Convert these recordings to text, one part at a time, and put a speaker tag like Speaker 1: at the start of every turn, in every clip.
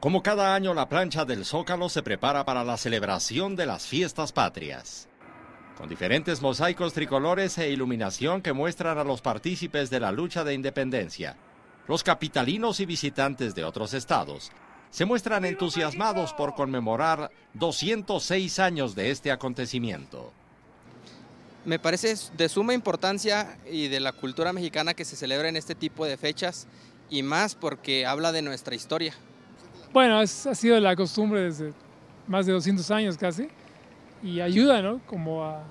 Speaker 1: Como cada año, la plancha del Zócalo se prepara para la celebración de las fiestas patrias. Con diferentes mosaicos tricolores e iluminación que muestran a los partícipes de la lucha de independencia, los capitalinos y visitantes de otros estados se muestran entusiasmados por conmemorar
Speaker 2: 206 años de este acontecimiento. Me parece de suma importancia y de la cultura mexicana que se celebra en este tipo de fechas y más porque habla de nuestra historia.
Speaker 3: Bueno, ha sido la costumbre desde más de 200 años casi y ayuda, ¿no? Como a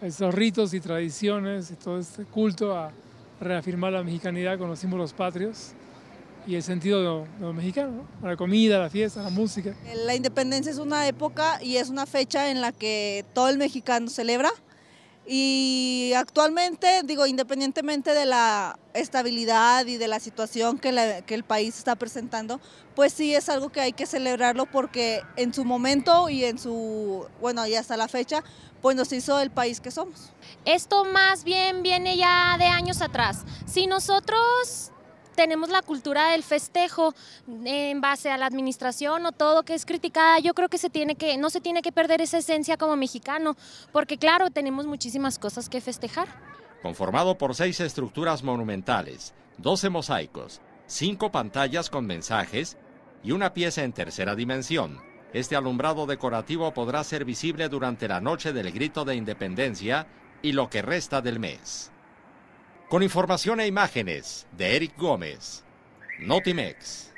Speaker 3: esos ritos y tradiciones y todo este culto a reafirmar la mexicanidad con los símbolos patrios y el sentido de lo, de mexicano, ¿no? la comida, la fiesta, la música.
Speaker 4: La independencia es una época y es una fecha en la que todo el mexicano celebra y actualmente, digo, independientemente de la estabilidad y de la situación que, el país está presentando, pues sí es algo que hay que celebrarlo porque en su momento y en su, bueno, y hasta la fecha, pues nos hizo el país que somos. Esto más bien viene ya de años atrás. Si nosotros tenemos
Speaker 5: la cultura del festejo en base a la administración o todo que es criticada, yo creo que, no se tiene que perder esa esencia como mexicano, porque claro, tenemos muchísimas cosas que festejar.
Speaker 1: Conformado por seis estructuras monumentales, 12 mosaicos, cinco pantallas con mensajes y una pieza en tercera dimensión. Este alumbrado decorativo podrá ser visible durante la noche del grito de independencia y lo que resta del mes. Con información e imágenes de Eric Gómez, Notimex.